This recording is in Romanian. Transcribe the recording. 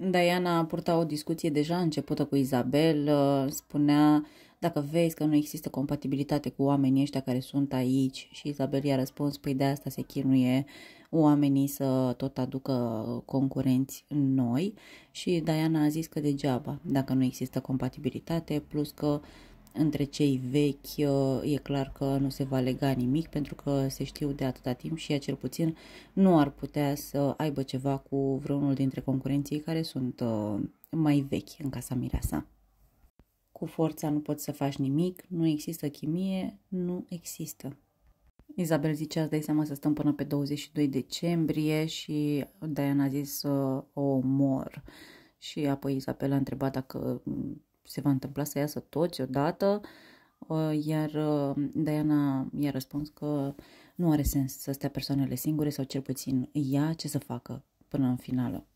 Diana purta o discuție deja începută cu Isabel, uh, spunea dacă vezi că nu există compatibilitate cu oamenii ăștia care sunt aici și Isabel i-a răspuns, păi de asta se chinuie oamenii să tot aducă concurenți în noi și Diana a zis că degeaba dacă nu există compatibilitate, plus că uh, între cei vechi uh, e clar că nu se va lega nimic pentru că se știu de atâta timp și ea cel puțin nu ar putea să aibă ceva cu vreunul dintre concurenții care sunt uh, mai vechi în casa Mireasa. Cu forța nu poți să faci nimic, nu există chimie, nu există. Izabel zicea, îți dai seama să stăm până pe 22 decembrie și Diana a zis să uh, o omor. Și apoi Izabel a întrebat dacă mm, se va întâmpla să iasă toți odată, ă, iar ă, Diana i-a răspuns că nu are sens să stea persoanele singure sau cel puțin ea ce să facă până în finală.